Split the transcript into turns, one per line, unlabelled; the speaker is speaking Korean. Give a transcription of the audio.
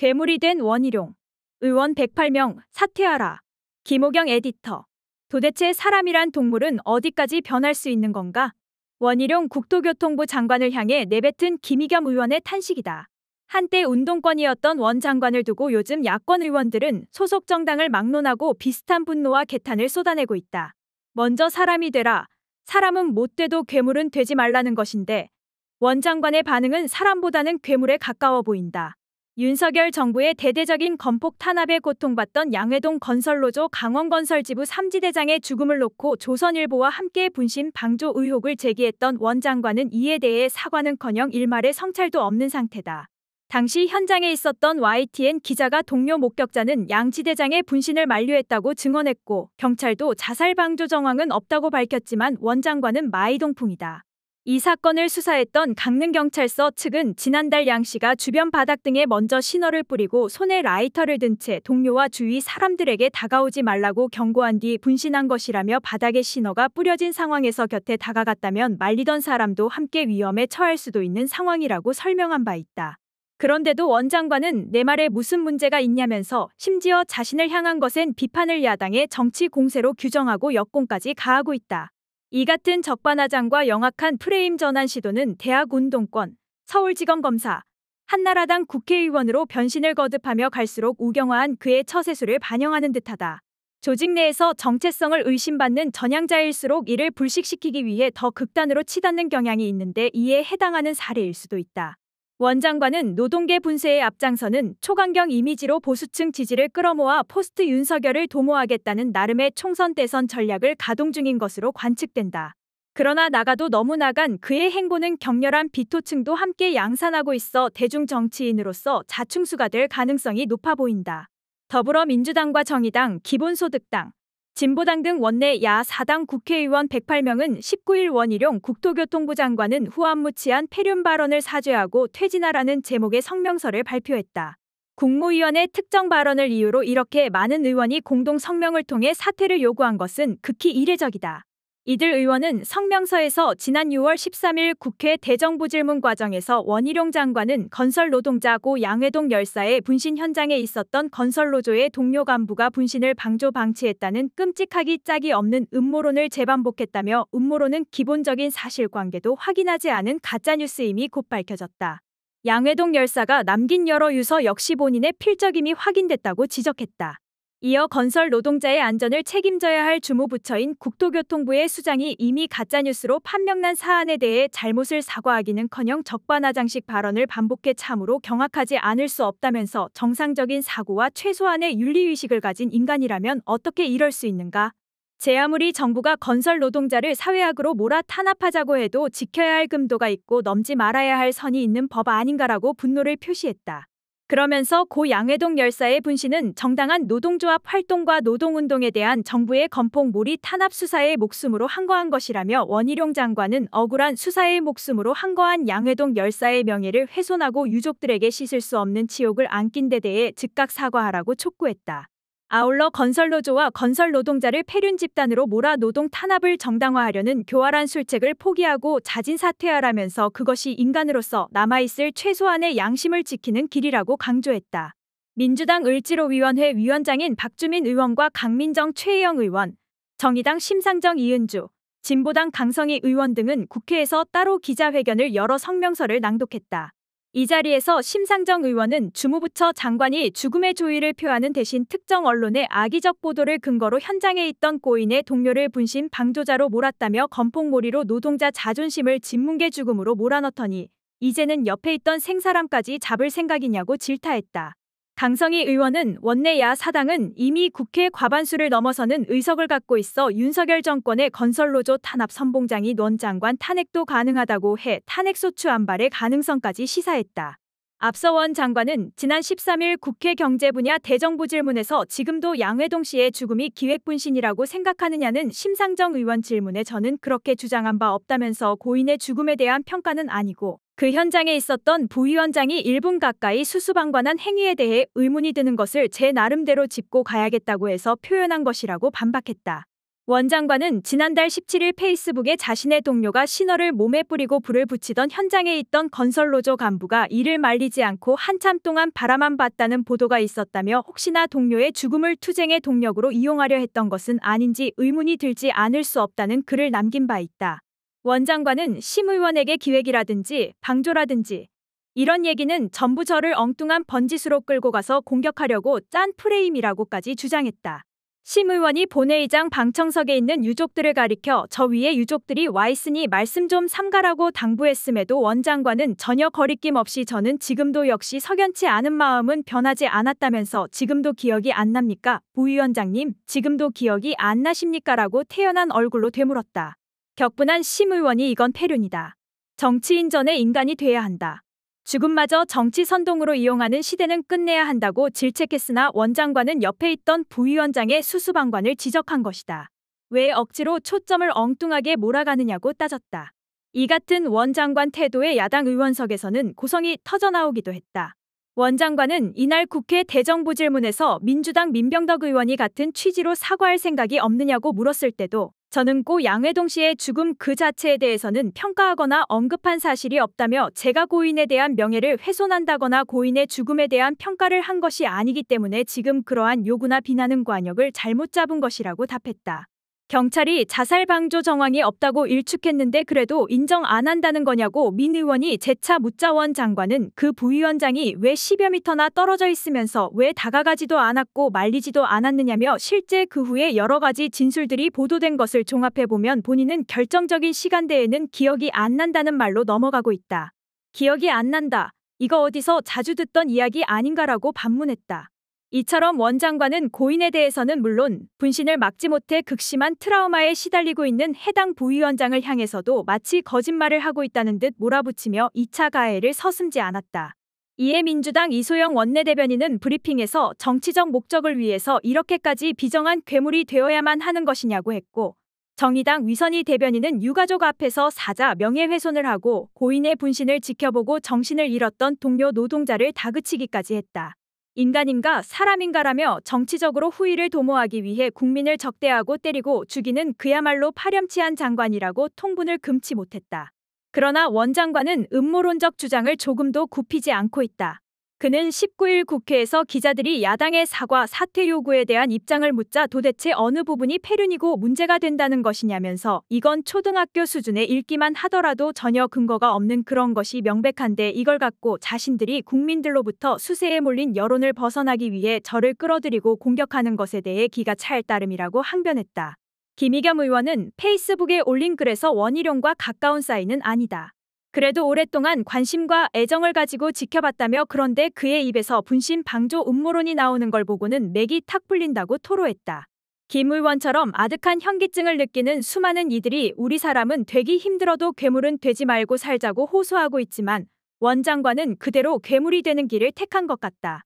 괴물이 된 원희룡. 의원 108명 사퇴하라. 김호경 에디터. 도대체 사람이란 동물은 어디까지 변할 수 있는 건가? 원희룡 국토교통부 장관을 향해 내뱉은 김희겸 의원의 탄식이다. 한때 운동권이었던 원 장관을 두고 요즘 야권 의원들은 소속 정당을 막론하고 비슷한 분노와 개탄을 쏟아내고 있다. 먼저 사람이 되라. 사람은 못 돼도 괴물은 되지 말라는 것인데 원 장관의 반응은 사람보다는 괴물에 가까워 보인다. 윤석열 정부의 대대적인 건폭 탄압에 고통받던 양회동 건설로조 강원건설지부 삼지대장의 죽음을 놓고 조선일보와 함께 분신 방조 의혹을 제기했던 원 장관은 이에 대해 사과는커녕 일말의 성찰도 없는 상태다. 당시 현장에 있었던 YTN 기자가 동료 목격자는 양 지대장의 분신을 만류했다고 증언했고 경찰도 자살 방조 정황은 없다고 밝혔지만 원 장관은 마이동풍이다. 이 사건을 수사했던 강릉경찰서 측은 지난달 양 씨가 주변 바닥 등에 먼저 신호를 뿌리고 손에 라이터를 든 채 동료와 주위 사람들에게 다가오지 말라고 경고한 뒤 분신한 것이라며 바닥에 신호가 뿌려진 상황에서 곁에 다가갔다면 말리던 사람도 함께 위험에 처할 수도 있는 상황이라고 설명한 바 있다. 그런데도 원장관은 내 말에 무슨 문제가 있냐면서 심지어 자신을 향한 것엔 비판을 야당의 정치 공세로 규정하고 역공까지 가하고 있다. 이 같은 적반하장과 영악한 프레임 전환 시도는 대학 운동권, 서울지검 검사, 한나라당 국회의원으로 변신을 거듭하며 갈수록 우경화한 그의 처세술을 반영하는 듯하다. 조직 내에서 정체성을 의심받는 전향자일수록 이를 불식시키기 위해 더 극단으로 치닫는 경향이 있는데 이에 해당하는 사례일 수도 있다. 원장관은 노동계 분쇄의 앞장서는 초강경 이미지로 보수층 지지를 끌어모아 포스트 윤석열을 도모하겠다는 나름의 총선 대선 전략을 가동 중인 것으로 관측된다. 그러나 나가도 너무 나간 그의 행보는 격렬한 비토층도 함께 양산하고 있어 대중 정치인으로서 자충수가 될 가능성이 높아 보인다. 더불어민주당과 정의당, 기본소득당, 진보당 등 원내 야 4당 국회의원 108명은 19일 원희룡 국토교통부 장관은 후안무치한 폐륜 발언을 사죄하고 퇴진하라는 제목의 성명서를 발표했다. 국무위원의 특정 발언을 이유로 이렇게 많은 의원이 공동 성명을 통해 사퇴를 요구한 것은 극히 이례적이다. 이들 의원은 성명서에서 지난 6월 13일 국회 대정부질문 과정에서 원희룡 장관은 건설 노동자고 양회동 열사의 분신 현장에 있었던 건설 노조의 동료 간부가 분신을 방조 방치했다는 끔찍하기 짝이 없는 음모론을 재반복했다며 음모론은 기본적인 사실관계도 확인하지 않은 가짜뉴스임이 곧 밝혀졌다. 양회동 열사가 남긴 여러 유서 역시 본인의 필적임이 확인됐다고 지적했다. 이어 건설 노동자의 안전을 책임져야 할 주무부처인 국토교통부의 수장이 이미 가짜뉴스로 판명난 사안에 대해 잘못을 사과하기는커녕 적반하장식 발언을 반복해 참으로 경악하지 않을 수 없다면서 정상적인 사고와 최소한의 윤리의식을 가진 인간이라면 어떻게 이럴 수 있는가? 제 아무리 정부가 건설 노동자를 사회학으로 몰아 탄압하자고 해도 지켜야 할 금도가 있고 넘지 말아야 할 선이 있는 법 아닌가라고 분노를 표시했다. 그러면서 고 양회동 열사의 분신은 정당한 노동조합 활동과 노동운동에 대한 정부의 건폭몰이 탄압 수사의 목숨으로 항거한 것이라며 원희룡 장관은 억울한 수사의 목숨으로 항거한 양회동 열사의 명예를 훼손하고 유족들에게 씻을 수 없는 치욕을 안긴 데 대해 즉각 사과하라고 촉구했다. 아울러 건설노조와 건설노동자를 폐륜 집단으로 몰아 노동 탄압을 정당화하려는 교활한 술책을 포기하고 자진 사퇴하라면서 그것이 인간으로서 남아있을 최소한의 양심을 지키는 길이라고 강조했다. 민주당 을지로위원회 위원장인 박주민 의원과 강민정 최혜영 의원, 정의당 심상정 이은주, 진보당 강성희 의원 등은 국회에서 따로 기자회견을 열어 성명서를 낭독했다. 이 자리에서 심상정 의원은 주무부처 장관이 죽음의 조의를 표하는 대신 특정 언론의 악의적 보도를 근거로 현장에 있던 고인의 동료를 분신 방조자로 몰았다며 건폭몰이로 노동자 자존심을 진문계 죽음으로 몰아넣더니 이제는 옆에 있던 생사람까지 잡을 생각이냐고 질타했다. 강성희 의원은 원내 야 사당은 이미 국회 과반수를 넘어서는 의석을 갖고 있어 윤석열 정권의 건설로조 탄압 선봉장이 논 장관 탄핵도 가능하다고 해 탄핵소추 안발의 가능성까지 시사했다. 앞서 원 장관은 지난 13일 국회 경제 분야 대정부 질문에서 지금도 양회동 씨의 죽음이 기획분신이라고 생각하느냐는 심상정 의원 질문에 저는 그렇게 주장한 바 없다면서 고인의 죽음에 대한 평가는 아니고 그 현장에 있었던 부위원장이 1분 가까이 수수방관한 행위에 대해 의문이 드는 것을 제 나름대로 짚고 가야겠다고 해서 표현한 것이라고 반박했다. 원장관은 지난달 17일 페이스북에 자신의 동료가 신호를 몸에 뿌리고 불을 붙이던 현장에 있던 건설로조 간부가 이를 말리지 않고 한참 동안 바라만 봤다는 보도가 있었다며 혹시나 동료의 죽음을 투쟁의 동력으로 이용하려 했던 것은 아닌지 의문이 들지 않을 수 없다는 글을 남긴 바 있다. 원장관은 심 의원에게 기획이라든지 방조라든지 이런 얘기는 전부 저를 엉뚱한 번지수로 끌고 가서 공격하려고 짠 프레임이라고까지 주장했다. 심 의원이 본회의장 방청석에 있는 유족들을 가리켜 저 위에 유족들이 와 있으니 말씀 좀 삼가라고 당부했음에도 원장관은 전혀 거리낌 없이 저는 지금도 역시 석연치 않은 마음은 변하지 않았다면서 지금도 기억이 안 납니까? 부위원장님, 지금도 기억이 안 나십니까? 라고 태연한 얼굴로 되물었다. 격분한 심 의원이 이건 폐륜이다. 정치인 전에 인간이 돼야 한다. 죽음마저 정치 선동으로 이용하는 시대는 끝내야 한다고 질책했으나 원장관은 옆에 있던 부위원장의 수수방관을 지적한 것이다. 왜 억지로 초점을 엉뚱하게 몰아가느냐고 따졌다. 이 같은 원장관 태도에 야당 의원석에서는 고성이 터져나오기도 했다. 원장관은 이날 국회 대정부질문에서 민주당 민병덕 의원이 같은 취지로 사과할 생각이 없느냐고 물었을 때도 저는고 양회동 씨의 죽음 그 자체에 대해서는 평가하거나 언급한 사실이 없다며 제가 고인에 대한 명예를 훼손한다거나 고인의 죽음에 대한 평가를 한 것이 아니기 때문에 지금 그러한 요구나 비난은 관역을 잘못 잡은 것이라고 답했다. 경찰이 자살 방조 정황이 없다고 일축했는데 그래도 인정 안 한다는 거냐고 민 의원이 재차 묻자원 장관은 그 부위원장이 왜 10여 미터나 떨어져 있으면서 왜 다가가지도 않았고 말리지도 않았느냐며 실제 그 후에 여러 가지 진술들이 보도된 것을 종합해보면 본인은 결정적인 시간대에는 기억이 안 난다는 말로 넘어가고 있다. 기억이 안 난다. 이거 어디서 자주 듣던 이야기 아닌가라고 반문했다. 이처럼 원 장관은 고인에 대해서는 물론 분신을 막지 못해 극심한 트라우마에 시달리고 있는 해당 부위원장을 향해서도 마치 거짓말을 하고 있다는 듯 몰아붙이며 2차 가해를 서슴지 않았다. 이에 민주당 이소영 원내대변인은 브리핑에서 정치적 목적을 위해서 이렇게까지 비정한 괴물이 되어야만 하는 것이냐고 했고 정의당 위선희 대변인은 유가족 앞에서 사자 명예훼손을 하고 고인의 분신을 지켜보고 정신을 잃었던 동료 노동자를 다그치기까지 했다. 인간인가 사람인가라며 정치적으로 후위를 도모하기 위해 국민을 적대하고 때리고 죽이는 그야말로 파렴치한 장관이라고 통분을 금치 못했다. 그러나 원 장관은 음모론적 주장을 조금도 굽히지 않고 있다. 그는 19일 국회에서 기자들이 야당의 사과 사퇴 요구에 대한 입장을 묻자 도대체 어느 부분이 폐륜이고 문제가 된다는 것이냐면서 이건 초등학교 수준의 읽기만 하더라도 전혀 근거가 없는 그런 것이 명백한데 이걸 갖고 자신들이 국민들로부터 수세에 몰린 여론을 벗어나기 위해 저를 끌어들이고 공격하는 것에 대해 기가 찰 따름이라고 항변했다. 김희겸 의원은 페이스북에 올린 글에서 원희룡과 가까운 사이는 아니다. 그래도 오랫동안 관심과 애정을 가지고 지켜봤다며 그런데 그의 입에서 분신 방조 음모론이 나오는 걸 보고는 맥이 탁 풀린다고 토로했다. 김 의원처럼 아득한 현기증을 느끼는 수많은 이들이 우리 사람은 되기 힘들어도 괴물은 되지 말고 살자고 호소하고 있지만 원장관은 그대로 괴물이 되는 길을 택한 것 같다.